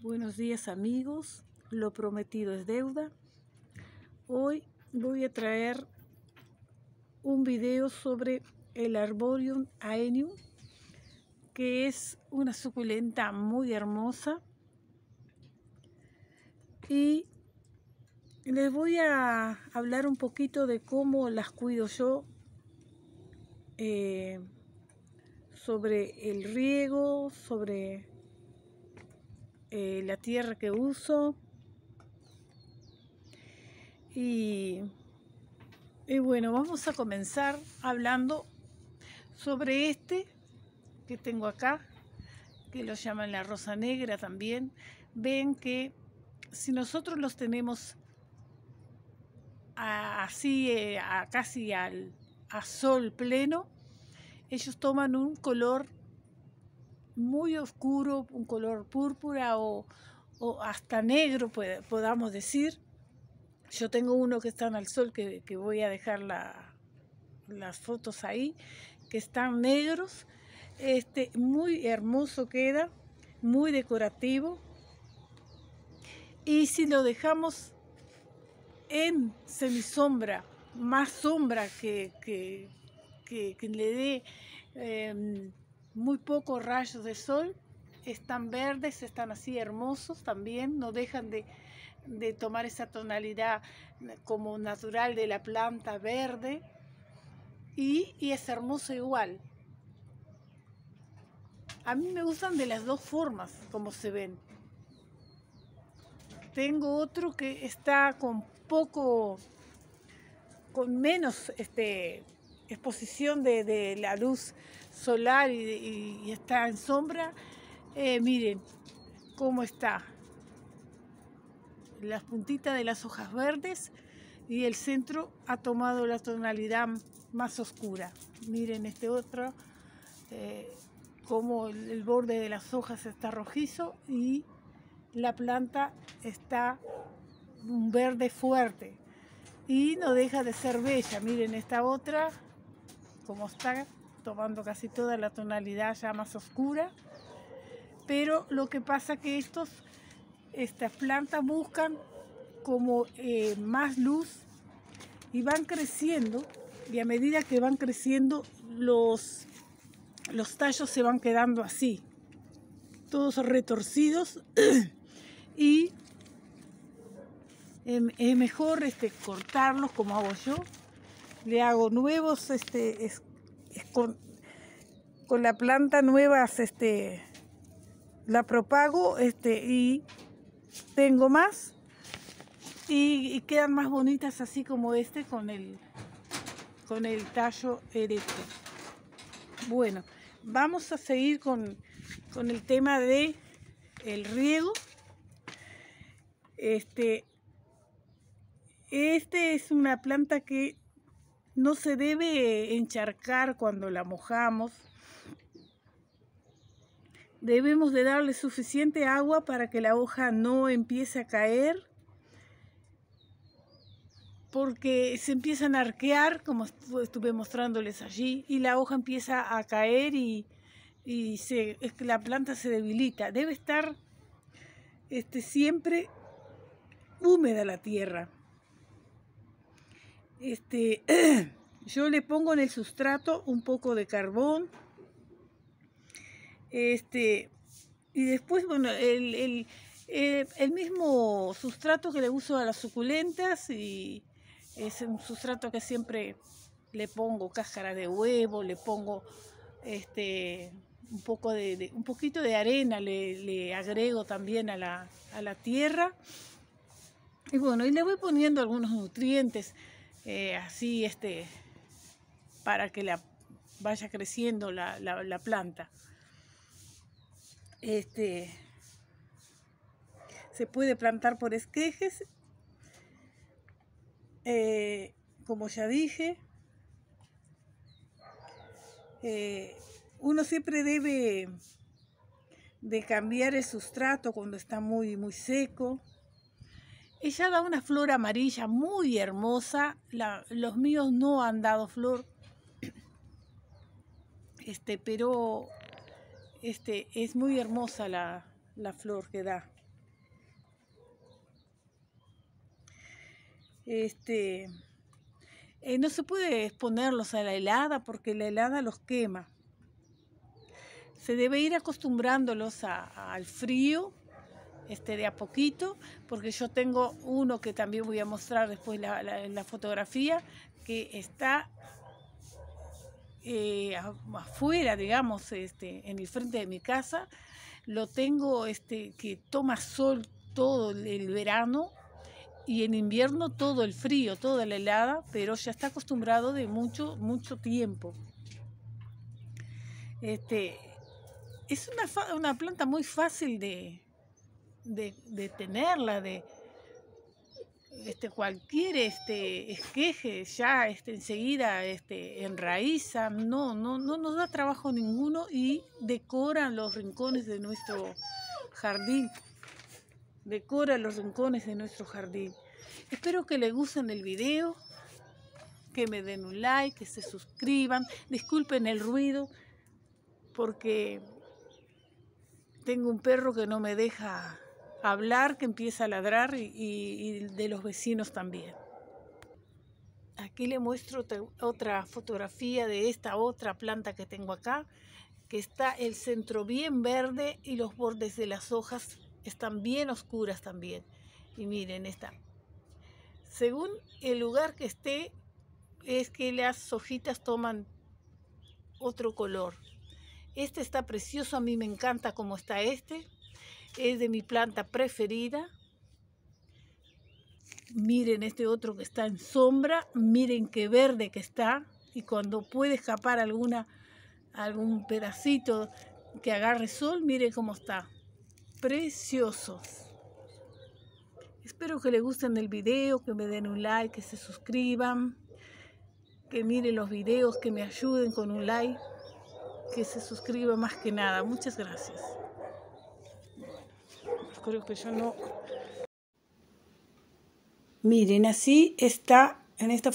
Buenos días amigos, lo prometido es deuda. Hoy voy a traer un video sobre el Arborium aenium, que es una suculenta muy hermosa. Y les voy a hablar un poquito de cómo las cuido yo eh, sobre el riego, sobre eh, la tierra que uso y, bueno, vamos a comenzar hablando sobre este que tengo acá, que lo llaman la rosa negra también. Ven que si nosotros los tenemos así, eh, a, casi al sol pleno, ellos toman un color muy oscuro, un color púrpura o, hasta negro, podamos decir. Yo tengo uno que están al sol, que, voy a dejar las fotos ahí, que están negros. Este, muy hermoso queda, muy decorativo. Y si lo dejamos en semisombra, más sombra que, que, le dé em, muy pocos rayos de sol, están verdes, están así hermosos también, no dejan de, tomar esa tonalidad como natural de la planta verde y, es hermoso igual. A mí me gustan de las dos formas como se ven. Tengo otro que está con poco, con menos este, exposición de, de la luz solar y, está en sombra, eh, miren cómo está. Las puntitas de las hojas verdes y el centro ha tomado la tonalidad más oscura. Miren este otro, eh, como el, el borde de las hojas está rojizo y la planta está un verde fuerte y no deja de ser bella. Miren esta otra, como está tomando casi toda la tonalidad ya más oscura. Pero lo que pasa es que estos, estas plantas buscan como eh, más luz y van creciendo y a medida que van creciendo los, los tallos se van quedando así, todos retorcidos y em, es mejor este, cortarlos como hago yo. Le hago nuevos este, con, con la planta nueva este, la propago, este, y tengo más y, quedan más bonitas así como este con el, con el tallo erecto. Bueno, vamos a seguir con, con el tema de el riego. Este, este es una planta que no se debe encharcar cuando la mojamos. Debemos de darle suficiente agua para que la hoja no empiece a caer porque se empiezan a arquear, como estuve mostrándoles allí, y la hoja empieza a caer y, la planta se debilita. Debe estar este, siempre húmeda la tierra este, yo le pongo en el sustrato un poco de carbón. Este, y después, bueno, eh, el, mismo sustrato que le uso a las suculentas y es un sustrato que siempre le pongo cáscara de huevo, le pongo este un poco de, un poquito de arena le, agrego también a la, a la tierra y bueno y le voy poniendo algunos nutrientes eh, así este, para que la, vaya creciendo la, planta. Este, se puede plantar por esquejes, eh, como ya dije. Eh, uno siempre debe de cambiar el sustrato cuando está muy, muy seco. Ella da una flor amarilla muy hermosa. los míos no han dado flor. Este, pero este, es muy hermosa la, flor que da. Este, eh, no se puede exponerlos a la helada porque la helada los quema. Se debe ir acostumbrándolos al frío este, de a poquito, porque yo tengo uno que también voy a mostrar después la, en la fotografía, que está eh, afuera, digamos, este, en el frente de mi casa. Lo tengo este, que toma sol todo el verano y en invierno todo el frío, toda la helada, pero ya está acostumbrado de mucho, mucho tiempo. Este, es una planta muy fácil de, de, tenerla, de este, cualquier este, esqueje ya este, enseguida este, enraiza, no, no, no nos da trabajo ninguno y decoran los rincones de nuestro jardín, decora los rincones de nuestro jardín. Espero que les gusten el video, que me den un like, que se suscriban, disculpen el ruido porque tengo un perro que no me deja hablar que empieza a ladrar y, de los vecinos también. Aquí le muestro otra fotografía de esta otra planta que tengo acá, que está el centro bien verde y los bordes de las hojas están bien oscuras también. Y miren esta. Según el lugar que esté, es que las hojitas toman otro color. Este está precioso, a mí me encanta cómo está este es de mi planta preferida. Miren este otro que está en sombra, miren qué verde que está y cuando puede escapar alguna algún pedacito que agarre sol, miren cómo está. Preciosos. Espero que les gusten el video, que me den un like, que se suscriban, que miren los videos, que me ayuden con un like, que se suscriban más que nada. Muchas gracias no... Miren, así está en esta